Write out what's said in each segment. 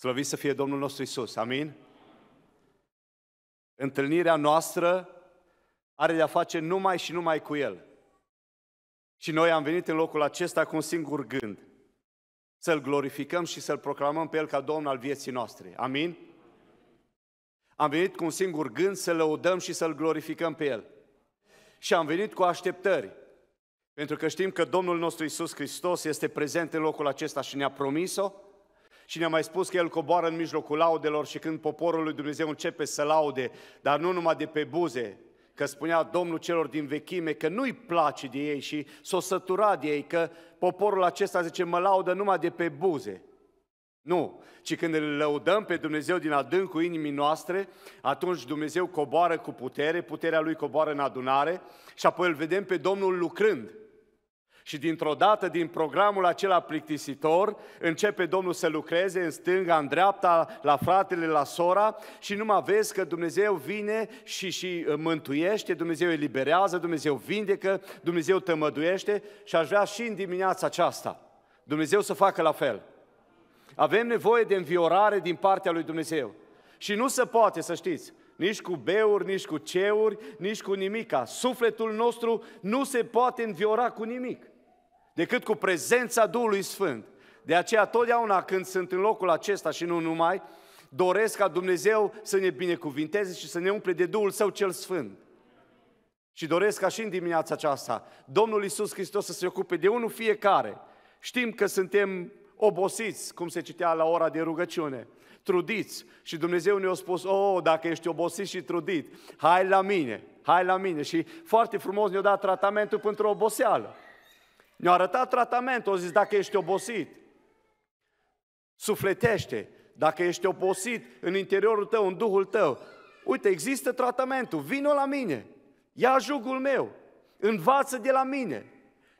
Slăvit să fie Domnul nostru Isus. Amin? Întâlnirea noastră are de-a face numai și numai cu El. Și noi am venit în locul acesta cu un singur gând. Să-L glorificăm și să-L proclamăm pe El ca Domn al vieții noastre. Amin? Am venit cu un singur gând să l lăudăm și să-L glorificăm pe El. Și am venit cu așteptări. Pentru că știm că Domnul nostru Isus Hristos este prezent în locul acesta și ne-a promis-o și ne-a mai spus că El coboară în mijlocul laudelor și când poporul lui Dumnezeu începe să laude, dar nu numai de pe buze, că spunea Domnul celor din vechime că nu-i place de ei și s-o sătura de ei, că poporul acesta zice, mă laudă numai de pe buze. Nu, ci când îl lăudăm pe Dumnezeu din adâncul inimii noastre, atunci Dumnezeu coboară cu putere, puterea Lui coboară în adunare și apoi îl vedem pe Domnul lucrând. Și dintr-o dată, din programul acela plictisitor, începe Domnul să lucreze în stânga, în dreapta, la fratele, la sora și numai vezi că Dumnezeu vine și, și uh, mântuiește, Dumnezeu eliberează, Dumnezeu vindecă, Dumnezeu tămăduiește și aș vrea și în dimineața aceasta Dumnezeu să facă la fel. Avem nevoie de înviorare din partea lui Dumnezeu. Și nu se poate, să știți, nici cu beuri, nici cu ceuri, nici cu nimica. Sufletul nostru nu se poate înviora cu nimic decât cu prezența Duhului Sfânt. De aceea totdeauna când sunt în locul acesta și nu numai, doresc ca Dumnezeu să ne binecuvinteze și să ne umple de Duhul Său cel Sfânt. Și doresc ca și în dimineața aceasta Domnul Isus Hristos să se ocupe de unul fiecare. Știm că suntem obosiți, cum se citea la ora de rugăciune, trudiți. Și Dumnezeu ne-a spus, oh, dacă ești obosit și trudit, hai la mine, hai la mine. Și foarte frumos ne-a dat tratamentul pentru oboseală. Ne-a arătat tratamentul, a zis, dacă ești obosit, sufletește, dacă ești obosit în interiorul tău, în duhul tău, uite, există tratamentul, vino la mine, ia jugul meu, învață de la mine.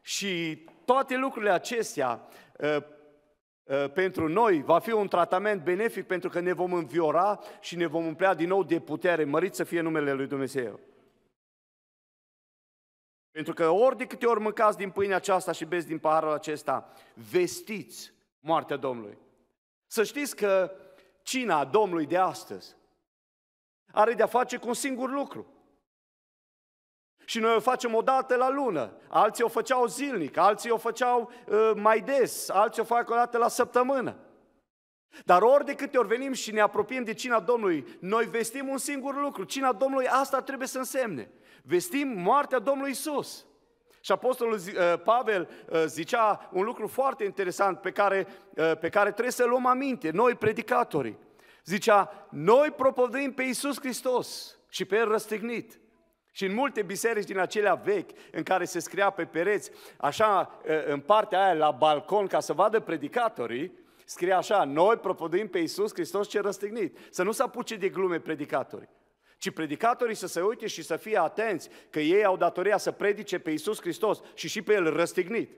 Și toate lucrurile acestea ă, ă, pentru noi va fi un tratament benefic pentru că ne vom înviora și ne vom umplea din nou de putere. Mărit să fie numele Lui Dumnezeu. Pentru că ori de câte ori mâncați din pâinea aceasta și beți din paharul acesta, vestiți moartea Domnului. Să știți că cina Domnului de astăzi are de-a face cu un singur lucru. Și noi o facem o dată la lună, alții o făceau zilnic, alții o făceau uh, mai des, alții o fac o dată la săptămână. Dar ori de câte ori venim și ne apropiem de cina Domnului, noi vestim un singur lucru. Cina Domnului asta trebuie să însemne. Vestim moartea Domnului Isus. Și Apostolul uh, Pavel uh, zicea un lucru foarte interesant pe care, uh, pe care trebuie să luăm aminte, noi predicatorii. Zicea, noi propovăduim pe Isus Hristos și pe El răstignit. Și în multe biserici din acelea vechi, în care se scria pe pereți, așa, în partea aia, la balcon, ca să vadă predicatorii, Scrie așa, noi propăduim pe Iisus Hristos ce răstignit. Să nu se apuce de glume predicatorii ci predicatorii să se uite și să fie atenți că ei au datoria să predice pe Iisus Hristos și și pe El răstignit.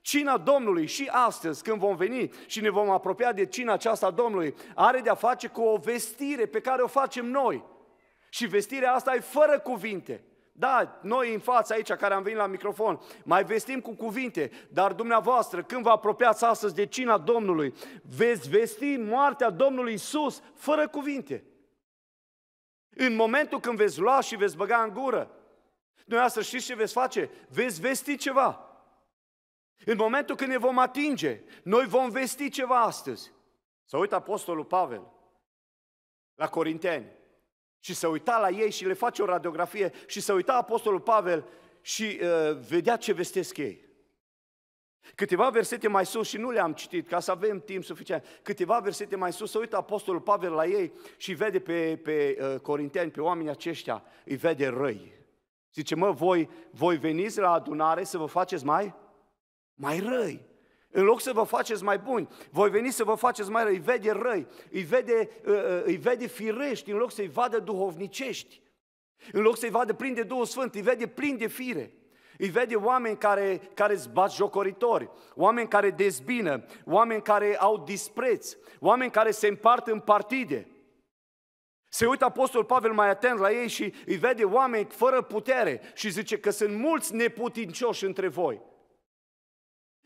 Cina Domnului și astăzi când vom veni și ne vom apropia de cina aceasta a Domnului are de-a face cu o vestire pe care o facem noi. Și vestirea asta e fără cuvinte. Da, noi în fața aici care am venit la microfon, mai vestim cu cuvinte, dar dumneavoastră, când vă apropiați astăzi de cina Domnului, veți vesti moartea Domnului Isus fără cuvinte. În momentul când veți lua și veți băga în gură, noi știți ce veți face? Veți vesti ceva. În momentul când ne vom atinge, noi vom vesti ceva astăzi. Să uită Apostolul Pavel la Corinteni și se uita la ei și le face o radiografie și se uita Apostolul Pavel și uh, vedea ce vestesc ei. Câteva versete mai sus, și nu le-am citit, ca să avem timp suficient, câteva versete mai sus, se uită Apostolul Pavel la ei și vede pe, pe uh, corinteni, pe oamenii aceștia, îi vede răi. Zice, mă, voi, voi veniți la adunare să vă faceți mai, mai răi. În loc să vă faceți mai buni, voi veni să vă faceți mai răi, îi vede răi, îi vede, ă, ă, îi vede firești, în loc să-i vadă duhovnicești. În loc să-i vadă plin de Duhul Sfânt, îi vede plin de fire. Îi vede oameni care, care zbat jocoritori, oameni care dezbină, oameni care au dispreț, oameni care se împart în partide. Se uită Apostol Pavel mai atent la ei și îi vede oameni fără putere și zice că sunt mulți neputincioși între voi.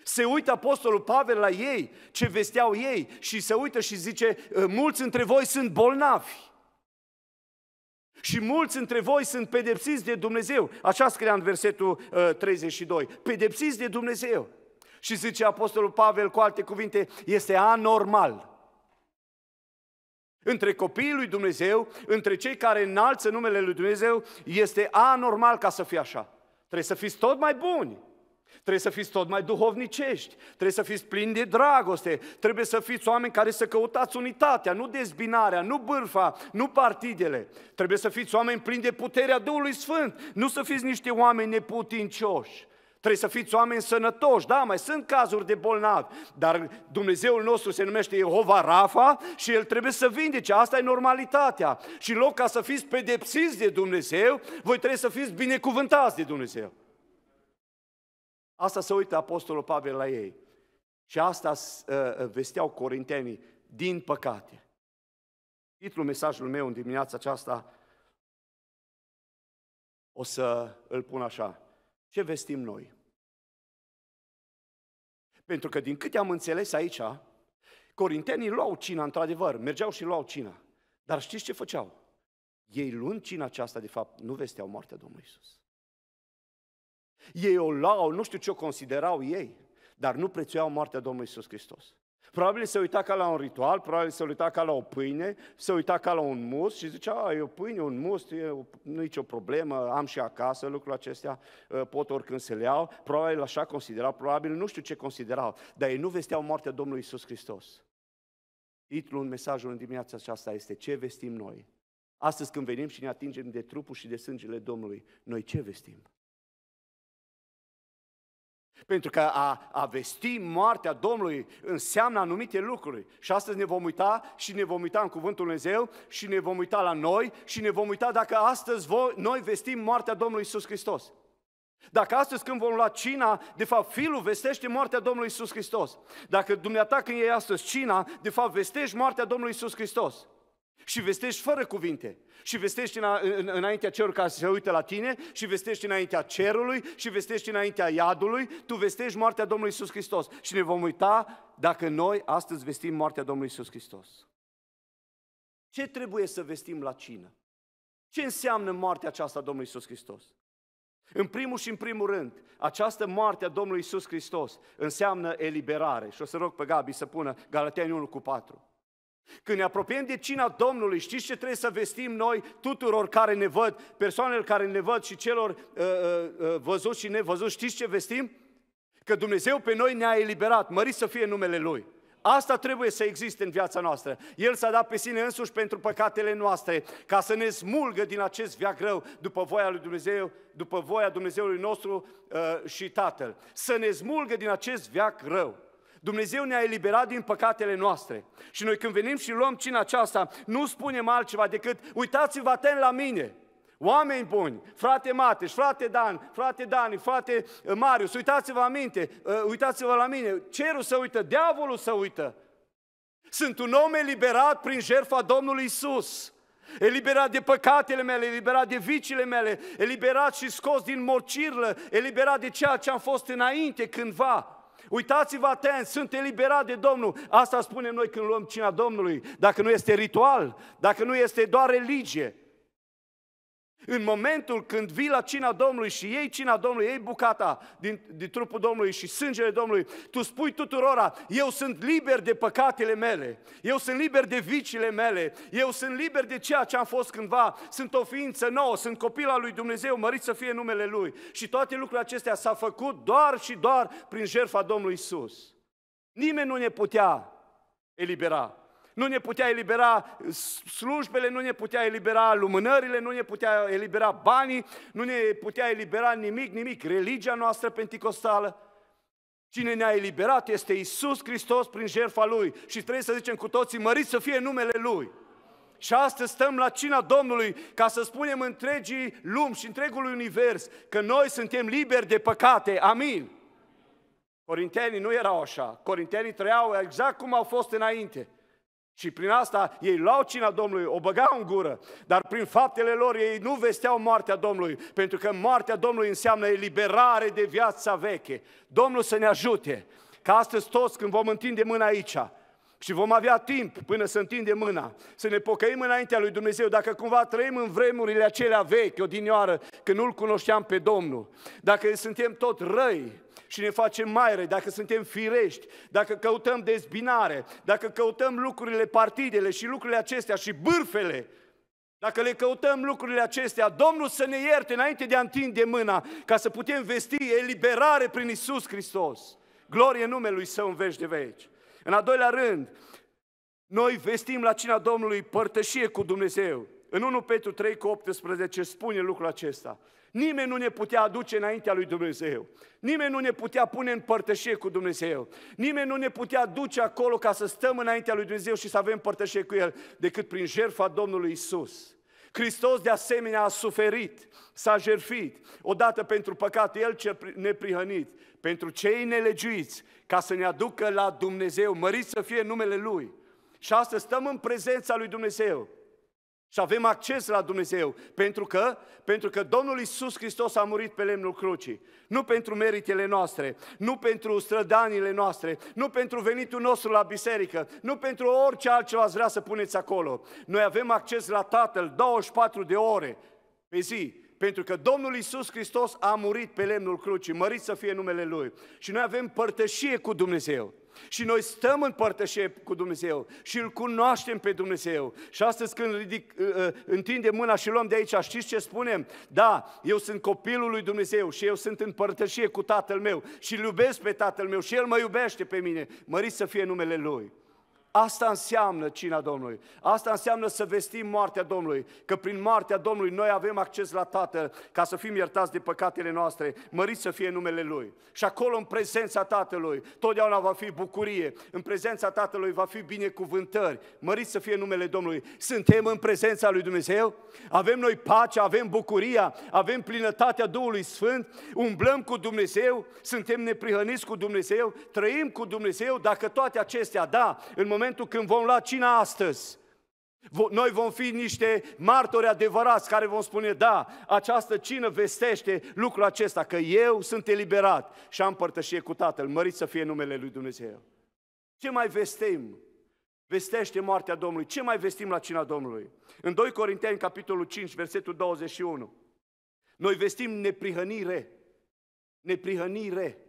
Se uită apostolul Pavel la ei, ce vesteau ei și se uită și zice, ă, mulți între voi sunt bolnavi. Și mulți între voi sunt pedepsiți de Dumnezeu. Așa scria în versetul 32. Ă, pedepsiți de Dumnezeu. Și zice Apostolul Pavel cu alte cuvinte, este anormal. Între copiii lui Dumnezeu, între cei care înalță numele lui Dumnezeu, este anormal ca să fie așa. Trebuie să fiți tot mai buni. Trebuie să fiți tot mai duhovnicești, trebuie să fiți plini de dragoste, trebuie să fiți oameni care să căutați unitatea, nu dezbinarea, nu bârfa, nu partidele. Trebuie să fiți oameni plini de puterea Duhului Sfânt, nu să fiți niște oameni neputincioși. Trebuie să fiți oameni sănătoși, da, mai sunt cazuri de bolnavi, dar Dumnezeul nostru se numește Jehova Rafa și El trebuie să vindece, asta e normalitatea. Și în loc ca să fiți pedepsiți de Dumnezeu, voi trebuie să fiți binecuvântați de Dumnezeu. Asta se uită Apostolul Pavel la ei. Și asta uh, uh, vesteau corintenii, din păcate. Titlul mesajului meu în dimineața aceasta o să îl pun așa. Ce vestim noi? Pentru că din câte am înțeles aici, corintenii luau cina, într-adevăr, mergeau și luau cina. Dar știți ce făceau? Ei luând cina aceasta, de fapt, nu vesteau moartea Domnului Isus. Ei o luau, nu știu ce o considerau ei, dar nu prețuiau moartea Domnului Isus Hristos. Probabil se uita ca la un ritual, probabil se uita ca la o pâine, se uita ca la un mus și zicea, e o pâine, un mus, e, nu e nicio problemă, am și acasă lucrul acestea, ă, pot oricând să le iau. Probabil așa considerau, probabil nu știu ce considerau, dar ei nu vesteau moartea Domnului Isus Hristos. Titlul în mesajul în dimineața aceasta este Ce vestim noi? Astăzi când venim și ne atingem de trupul și de sângele Domnului, noi ce vestim? Pentru că a, a vesti moartea Domnului înseamnă anumite lucruri. Și astăzi ne vom uita și ne vom uita în Cuvântul Lui Dumnezeu și ne vom uita la noi și ne vom uita dacă astăzi voi, noi vestim moartea Domnului Isus Hristos. Dacă astăzi când vom lua cina, de fapt filul vestește moartea Domnului Isus Hristos. Dacă dumneata când iei astăzi cina, de fapt vestești moartea Domnului Isus Hristos. Și vestești fără cuvinte. Și vestești în, în, înaintea celor care se uită la tine, și vestești înaintea cerului, și vestești înaintea iadului, tu vestești moartea Domnului Isus Hristos. Și ne vom uita dacă noi astăzi vestim moartea Domnului Isus Hristos. Ce trebuie să vestim la cină? Ce înseamnă moartea aceasta Domnului Isus Hristos? În primul și în primul rând, această moarte a Domnului Isus Hristos înseamnă eliberare. Și o să rog pe Gabi să pună Galateni 1 cu 4. Când ne apropiem de cina Domnului, știți ce trebuie să vestim noi tuturor care ne văd, persoanelor care ne văd și celor uh, uh, uh văzuți și nevăzuți, știți ce vestim? Că Dumnezeu pe noi ne-a eliberat, mărit să fie numele Lui. Asta trebuie să existe în viața noastră. El s-a dat pe sine însuși pentru păcatele noastre, ca să ne smulgă din acest viac rău după voia lui Dumnezeu, după voia Dumnezeului nostru uh, și Tatăl. Să ne smulgă din acest viac rău. Dumnezeu ne-a eliberat din păcatele noastre. Și noi când venim și luăm cina aceasta, nu spunem altceva decât, uitați-vă atent la mine, Oameni buni, frate Mateș, frate Dan, frate Dani, frate uh, Marius, uitați-vă aminte, uh, uitați-vă la mine, cerul să uită, diavolul să uită. Sunt un om eliberat prin jertfa Domnului Isus. Eliberat de păcatele mele, eliberat de vicile mele, eliberat și scos din morcirlă, eliberat de ceea ce am fost înainte cândva. Uitați-vă atenți, sunt eliberat de Domnul. Asta spunem noi când luăm cina Domnului. Dacă nu este ritual, dacă nu este doar religie, în momentul când vii la cina Domnului și iei cina Domnului, iei bucata din, din trupul Domnului și sângele Domnului, tu spui tuturora, eu sunt liber de păcatele mele, eu sunt liber de vicile mele, eu sunt liber de ceea ce am fost cândva, sunt o ființă nouă, sunt copil al lui Dumnezeu, mărit să fie numele Lui. Și toate lucrurile acestea s au făcut doar și doar prin jertfa Domnului Isus. Nimeni nu ne putea elibera nu ne putea elibera slujbele, nu ne putea elibera lumânările, nu ne putea elibera banii, nu ne putea elibera nimic, nimic, religia noastră penticostală. Cine ne-a eliberat este Isus Hristos prin jertfa Lui și trebuie să zicem cu toții, măriți să fie numele Lui. Și astăzi stăm la cina Domnului ca să spunem întregii lumi și întregului univers că noi suntem liberi de păcate. Amin. Corintenii nu erau așa. Corintenii trăiau exact cum au fost înainte. Și prin asta ei luau cina Domnului, o băgau în gură, dar prin faptele lor ei nu vesteau moartea Domnului, pentru că moartea Domnului înseamnă eliberare de viața veche. Domnul să ne ajute, ca astăzi toți când vom întinde mâna aici, și vom avea timp până să întindem mâna, să ne pocăim înaintea lui Dumnezeu, dacă cumva trăim în vremurile acelea vechi, odinioară, când nu-L cunoșteam pe Domnul, dacă suntem tot răi, și ne facem mai răi, dacă suntem firești, dacă căutăm dezbinare, dacă căutăm lucrurile, partidele și lucrurile acestea și bârfele, dacă le căutăm lucrurile acestea, Domnul să ne ierte înainte de a întinde mâna, ca să putem vesti eliberare prin Isus Hristos. Glorie numelui Său în veci de veci. În a doilea rând, noi vestim la cina Domnului părtășie cu Dumnezeu. În 1 Petru 3 cu 18 spune lucrul acesta. Nimeni nu ne putea aduce înaintea lui Dumnezeu. Nimeni nu ne putea pune în părtășie cu Dumnezeu. Nimeni nu ne putea duce acolo ca să stăm înaintea lui Dumnezeu și să avem părtășie cu El decât prin jertfa Domnului Isus. Hristos de asemenea a suferit, s-a jertfit, odată pentru păcat, El ce neprihănit, pentru cei nelegiuiți, ca să ne aducă la Dumnezeu, mărit să fie numele Lui. Și astăzi stăm în prezența lui Dumnezeu. Și avem acces la Dumnezeu. Pentru că? Pentru că Domnul Isus Hristos a murit pe lemnul crucii. Nu pentru meritele noastre, nu pentru strădanile noastre, nu pentru venitul nostru la biserică, nu pentru orice altceva ați vrea să puneți acolo. Noi avem acces la Tatăl 24 de ore pe zi, pentru că Domnul Isus Hristos a murit pe lemnul crucii, mărit să fie numele Lui. Și noi avem părtășie cu Dumnezeu. Și noi stăm în părtășie cu Dumnezeu și îl cunoaștem pe Dumnezeu. Și astăzi când ridic, uh, uh, întindem mâna și luăm de aici, știți ce spunem? Da, eu sunt copilul lui Dumnezeu și eu sunt în părtășie cu Tatăl meu și îl iubesc pe Tatăl meu și El mă iubește pe mine. Măriți să fie numele Lui. Asta înseamnă cina Domnului. Asta înseamnă să vestim moartea Domnului, că prin moartea Domnului noi avem acces la Tatăl ca să fim iertați de păcatele noastre, mărit să fie numele Lui. Și acolo în prezența Tatălui totdeauna va fi bucurie, în prezența Tatălui va fi binecuvântări, mărit să fie numele Domnului. Suntem în prezența Lui Dumnezeu, avem noi pace, avem bucuria, avem plinătatea Duhului Sfânt, umblăm cu Dumnezeu, suntem neprihăniți cu Dumnezeu, trăim cu Dumnezeu, dacă toate acestea, da, în momentul momentul când vom lua cina astăzi, noi vom fi niște martori adevărați care vom spune, da, această cină vestește lucrul acesta, că eu sunt eliberat și am părtășie cu Tatăl, mărit să fie numele Lui Dumnezeu. Ce mai vestim? Vestește moartea Domnului. Ce mai vestim la cina Domnului? În 2 Corinteni, capitolul 5, versetul 21. Noi vestim neprihănire. Neprihănire.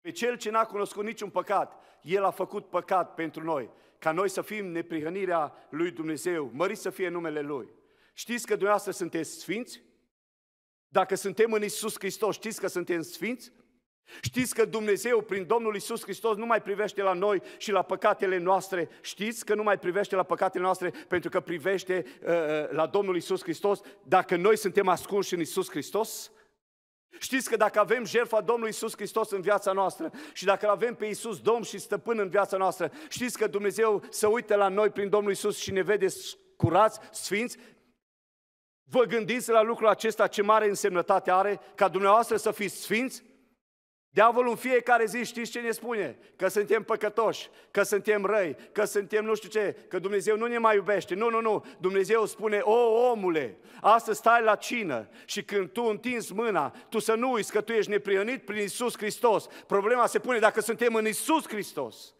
Pe cel ce n-a cunoscut niciun păcat, el a făcut păcat pentru noi, ca noi să fim neprihănirea lui Dumnezeu, mărit să fie numele Lui. Știți că dumneavoastră sunteți sfinți? Dacă suntem în Isus Hristos, știți că suntem sfinți? Știți că Dumnezeu, prin Domnul Isus Hristos, nu mai privește la noi și la păcatele noastre. Știți că nu mai privește la păcatele noastre pentru că privește uh, uh la Domnul Isus Hristos dacă noi suntem ascunși în Isus Hristos? Știți că dacă avem jertfa Domnului Isus Hristos în viața noastră și dacă avem pe Isus Domn și Stăpân în viața noastră, știți că Dumnezeu se uită la noi prin Domnul Isus și ne vede curați, sfinți, Vă gândiți la lucrul acesta ce mare însemnătate are ca dumneavoastră să fiți sfinți? Diavolul în fiecare zi știți ce ne spune? Că suntem păcătoși, că suntem răi, că suntem nu știu ce, că Dumnezeu nu ne mai iubește. Nu, nu, nu. Dumnezeu spune, o, omule, astăzi stai la cină și când tu întinzi mâna, tu să nu uiți că tu ești neprionit prin Isus Hristos. Problema se pune dacă suntem în Isus Hristos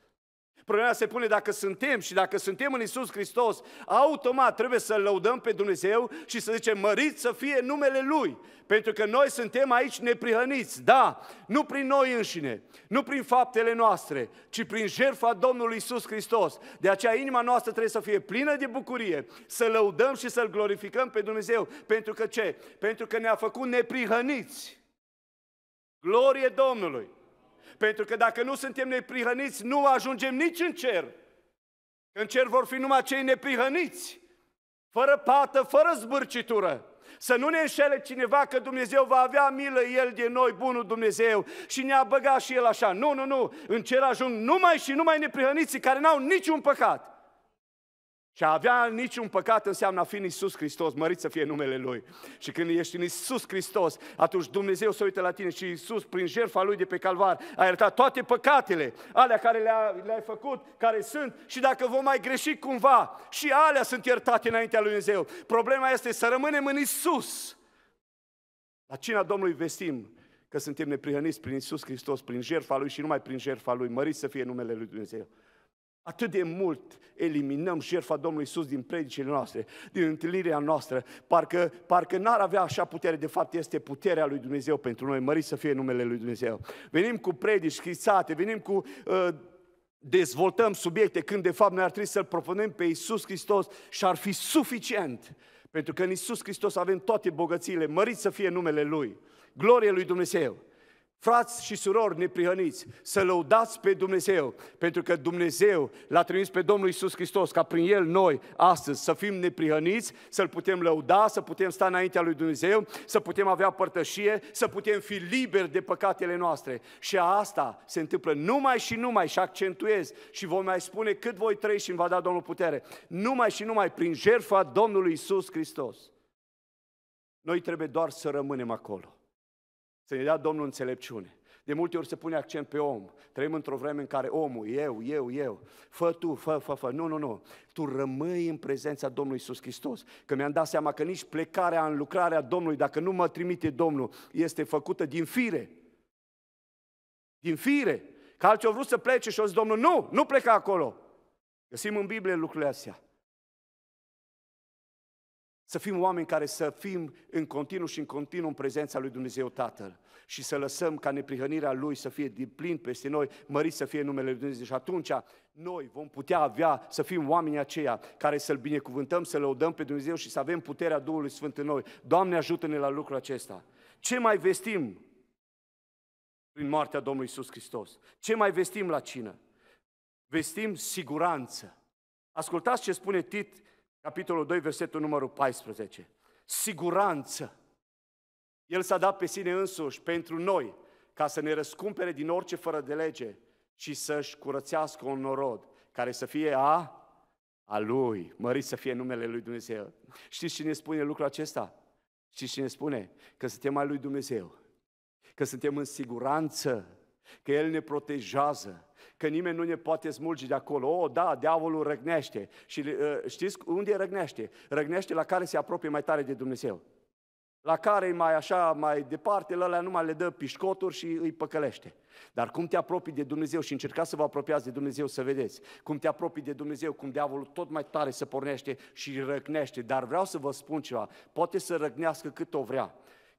problema se pune dacă suntem și dacă suntem în Isus Hristos, automat trebuie să lăudăm pe Dumnezeu și să zicem mărit să fie numele Lui. Pentru că noi suntem aici neprihăniți, da, nu prin noi înșine, nu prin faptele noastre, ci prin jertfa Domnului Isus Hristos. De aceea inima noastră trebuie să fie plină de bucurie, să lăudăm și să-L glorificăm pe Dumnezeu. Pentru că ce? Pentru că ne-a făcut neprihăniți. Glorie Domnului! Pentru că dacă nu suntem neprihăniți, nu ajungem nici în cer. În cer vor fi numai cei neprihăniți, fără pată, fără zbârcitură. Să nu ne înșele cineva că Dumnezeu va avea milă El de noi, bunul Dumnezeu, și ne-a băgat și El așa. Nu, nu, nu, în cer ajung numai și numai neprihăniții care n-au niciun păcat. Și a avea niciun păcat înseamnă a fi în Iisus Hristos, mărit să fie numele Lui. Și când ești în Iisus Hristos, atunci Dumnezeu se uită la tine și Iisus, prin jertfa Lui de pe calvar, a iertat toate păcatele, alea care le-a, le făcut, care sunt, și dacă vom mai greși cumva, și alea sunt iertate înaintea Lui Dumnezeu. Problema este să rămânem în Iisus. La cina Domnului vestim că suntem neprihăniți prin Iisus Hristos, prin jertfa Lui și numai prin jertfa Lui, mărit să fie numele Lui Dumnezeu. Atât de mult eliminăm șerfa Domnului Isus din predicile noastre, din întâlnirea noastră, parcă, parcă n-ar avea așa putere, de fapt este puterea lui Dumnezeu pentru noi, mări să fie numele lui Dumnezeu. Venim cu predici scrisate, venim cu uh, dezvoltăm subiecte când de fapt noi ar trebui să-L propunem pe Iisus Hristos și ar fi suficient. Pentru că în Iisus Hristos avem toate bogățiile, mărit să fie numele Lui, glorie Lui Dumnezeu. Frați și surori neprihăniți, să lăudați pe Dumnezeu, pentru că Dumnezeu l-a trimis pe Domnul Isus Hristos, ca prin El noi astăzi să fim neprihăniți, să-L putem lăuda, să putem sta înaintea lui Dumnezeu, să putem avea părtășie, să putem fi liberi de păcatele noastre. Și asta se întâmplă numai și numai, și accentuez, și voi mai spune cât voi trăi și îmi va da Domnul putere, numai și numai prin jertfa Domnului Isus Hristos. Noi trebuie doar să rămânem acolo să ne dea Domnul înțelepciune. De multe ori se pune accent pe om. Trăim într-o vreme în care omul, eu, eu, eu, fă tu, fă, fă, fă. Nu, nu, nu. Tu rămâi în prezența Domnului Isus Hristos. Că mi-am dat seama că nici plecarea în lucrarea Domnului, dacă nu mă trimite Domnul, este făcută din fire. Din fire. Că alții au vrut să plece și au zis, Domnul, nu, nu pleca acolo. Găsim în Biblie lucrurile astea. Să fim oameni care să fim în continuu și în continuu în prezența lui Dumnezeu Tatăl și să lăsăm ca neprihănirea Lui să fie din plin peste noi, mărit să fie numele Lui Dumnezeu. Și atunci noi vom putea avea să fim oamenii aceia care să-L binecuvântăm, să-L lăudăm pe Dumnezeu și să avem puterea Duhului Sfânt în noi. Doamne ajută-ne la lucrul acesta. Ce mai vestim prin moartea Domnului Isus Hristos? Ce mai vestim la cină? Vestim siguranță. Ascultați ce spune Tit capitolul 2, versetul numărul 14. Siguranță. El s-a dat pe sine însuși pentru noi, ca să ne răscumpere din orice fără de lege și să-și curățească un norod care să fie a, a Lui, mărit să fie numele Lui Dumnezeu. Știți cine spune lucrul acesta? Știți cine spune? Că suntem al Lui Dumnezeu, că suntem în siguranță, că El ne protejează, că nimeni nu ne poate smulge de acolo. O, oh, da, diavolul răgnește. Și uh, știți unde răgnește? Răgnește la care se apropie mai tare de Dumnezeu. La care e mai așa, mai departe, la alea numai le dă pișcoturi și îi păcălește. Dar cum te apropii de Dumnezeu și încercați să vă apropiați de Dumnezeu să vedeți cum te apropii de Dumnezeu, cum diavolul tot mai tare se pornește și răgnește. Dar vreau să vă spun ceva, poate să răgnească cât o vrea,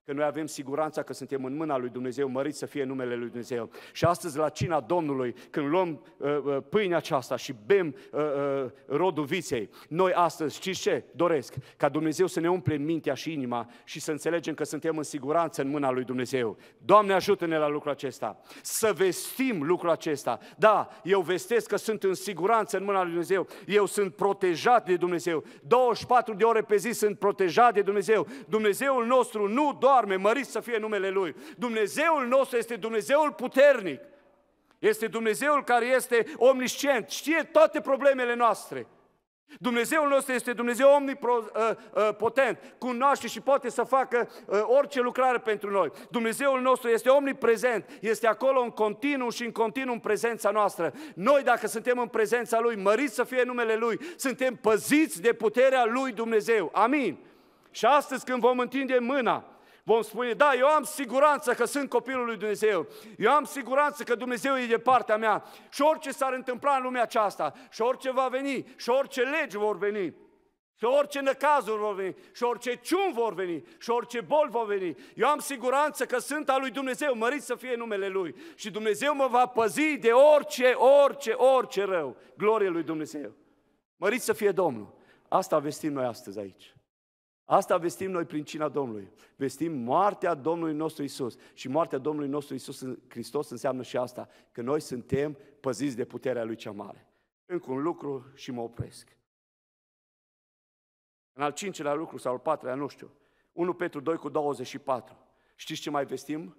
că noi avem siguranța că suntem în mâna lui Dumnezeu, mărit să fie numele lui Dumnezeu. Și astăzi la cina Domnului, când luăm uh, uh, pâinea aceasta și bem uh, uh, rodul viței, noi astăzi, știți ce doresc? Ca Dumnezeu să ne umple mintea și inima și să înțelegem că suntem în siguranță în mâna lui Dumnezeu. Doamne ajută-ne la lucrul acesta, să vestim lucrul acesta. Da, eu vestesc că sunt în siguranță în mâna lui Dumnezeu, eu sunt protejat de Dumnezeu, 24 de ore pe zi sunt protejat de Dumnezeu. Dumnezeul nostru nu doar doarme, mărit să fie numele Lui. Dumnezeul nostru este Dumnezeul puternic. Este Dumnezeul care este omniscient, știe toate problemele noastre. Dumnezeul nostru este Dumnezeu omnipotent, uh, uh, cunoaște și poate să facă uh, orice lucrare pentru noi. Dumnezeul nostru este omniprezent, este acolo în continuu și în continuu în prezența noastră. Noi dacă suntem în prezența Lui, măriți să fie numele Lui, suntem păziți de puterea Lui Dumnezeu. Amin. Și astăzi când vom întinde mâna, Vom spune, da, eu am siguranță că sunt copilul lui Dumnezeu. Eu am siguranță că Dumnezeu e de partea mea. Și orice s-ar întâmpla în lumea aceasta, și orice va veni, și orice legi vor veni, și orice năcazuri vor veni, și orice ciun vor veni, și orice bol vor veni. Eu am siguranță că sunt al lui Dumnezeu, mărit să fie numele Lui. Și Dumnezeu mă va păzi de orice, orice, orice rău. Glorie lui Dumnezeu. Mărit să fie Domnul. Asta vestim noi astăzi aici. Asta vestim noi prin cina Domnului. Vestim moartea Domnului nostru Isus. Și moartea Domnului nostru Isus în Hristos înseamnă și asta, că noi suntem păziți de puterea Lui cea mare. Încă un lucru și mă opresc. În al cincilea lucru sau al patrulea, nu știu, 1 Petru 2 cu 24. Știți ce mai vestim?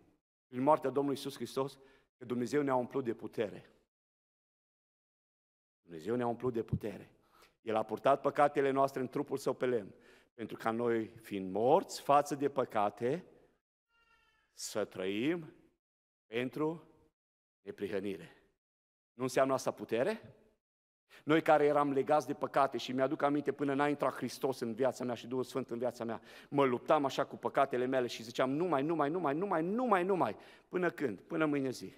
Prin moartea Domnului Isus Hristos, că Dumnezeu ne-a umplut de putere. Dumnezeu ne-a umplut de putere. El a purtat păcatele noastre în trupul său pe lemn pentru ca noi, fiind morți față de păcate, să trăim pentru neprihănire. Nu înseamnă asta putere? Noi care eram legați de păcate și mi-aduc aminte până n-a intrat Hristos în viața mea și Duhul Sfânt în viața mea, mă luptam așa cu păcatele mele și ziceam numai, numai, numai, numai, numai, numai, până când? Până mâine zi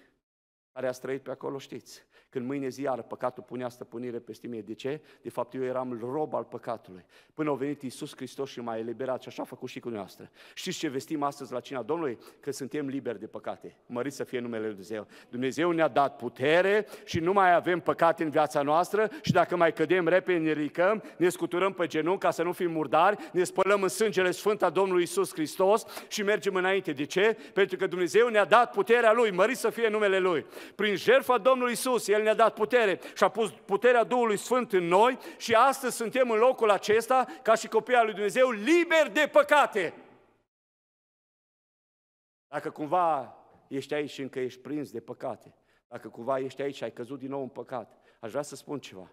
care a trăit pe acolo, știți. Când mâine ziară păcatul punea stăpânire peste mine. De ce? De fapt, eu eram rob al păcatului. Până a venit Iisus Hristos și m-a eliberat și așa a făcut și cu noastră. Știți ce vestim astăzi la cina Domnului? Că suntem liberi de păcate. Măriți să fie numele Lui Dumnezeu. Dumnezeu ne-a dat putere și nu mai avem păcate în viața noastră și dacă mai cădem repede, ne ridicăm, ne scuturăm pe genunchi ca să nu fim murdari, ne spălăm în sângele sfânt a Domnului Iisus Hristos și mergem înainte. De ce? Pentru că Dumnezeu ne-a dat puterea Lui. Măriți să fie numele Lui prin jertfa Domnului Isus, El ne-a dat putere și a pus puterea Duhului Sfânt în noi și astăzi suntem în locul acesta, ca și copii al lui Dumnezeu, liberi de păcate. Dacă cumva ești aici și încă ești prins de păcate, dacă cumva ești aici și ai căzut din nou în păcat, aș vrea să spun ceva.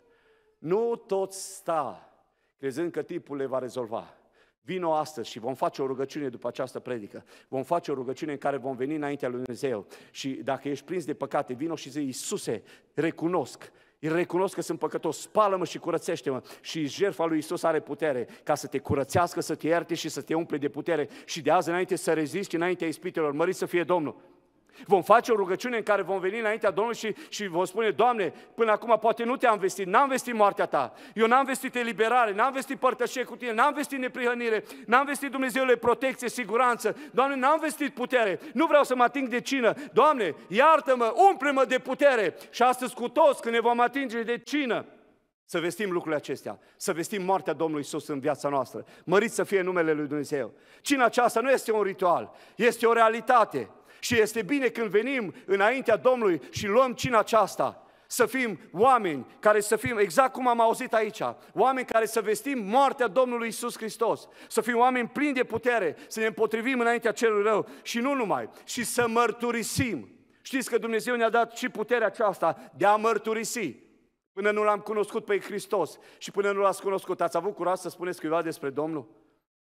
Nu tot sta crezând că tipul le va rezolva. Vino astăzi și vom face o rugăciune după această predică. Vom face o rugăciune în care vom veni înaintea lui Dumnezeu. Și dacă ești prins de păcate, vino și zi, Iisuse, recunosc îl recunosc că sunt păcătos, spală-mă și curățește-mă. Și jertfa lui Isus are putere ca să te curățească, să te ierte și să te umple de putere. Și de azi înainte să reziști înaintea ispitelor. Măriți să fie Domnul! Vom face o rugăciune în care vom veni înaintea Domnului și, și vom spune, Doamne, până acum poate nu te-am vestit, n-am vestit moartea ta, eu n-am vestit eliberare, n-am vestit părtășie cu tine, n-am vestit neprihănire, n-am vestit Dumnezeule protecție, siguranță, Doamne, n-am vestit putere, nu vreau să mă ating de cină, Doamne, iartă-mă, umple-mă de putere și astăzi cu toți când ne vom atinge de cină, să vestim lucrurile acestea, să vestim moartea Domnului Isus în viața noastră. Mărit să fie numele Lui Dumnezeu. Cina aceasta nu este un ritual, este o realitate. Și este bine când venim înaintea Domnului și luăm cina aceasta, să fim oameni care să fim, exact cum am auzit aici, oameni care să vestim moartea Domnului Isus Hristos, să fim oameni plini de putere, să ne împotrivim înaintea celui rău și nu numai, și să mărturisim. Știți că Dumnezeu ne-a dat și puterea aceasta de a mărturisi. Până nu l-am cunoscut pe Hristos și până nu l-ați cunoscut, ați avut curaj să spuneți cuiva despre Domnul?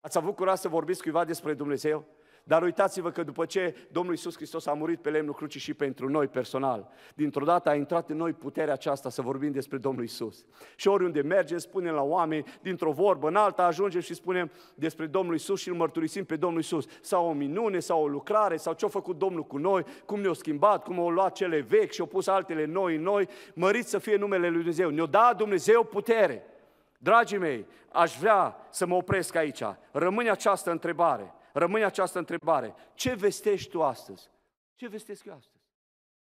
Ați avut curaj să vorbiți cuiva despre Dumnezeu? Dar uitați-vă că după ce Domnul Iisus Hristos a murit pe lemnul crucii și pentru noi personal, dintr-o dată a intrat în noi puterea aceasta să vorbim despre Domnul Iisus. Și oriunde mergem, spunem la oameni, dintr-o vorbă în alta ajungem și spunem despre Domnul Iisus și îl mărturisim pe Domnul Iisus. Sau o minune, sau o lucrare, sau ce-a făcut Domnul cu noi, cum ne-a schimbat, cum a luat cele vechi și a pus altele noi în noi. Mărit să fie numele Lui Dumnezeu. Ne-a dat Dumnezeu putere. Dragii mei, aș vrea să mă opresc aici. Rămâne această întrebare rămâne această întrebare. Ce vestești tu astăzi? Ce vestesc eu astăzi?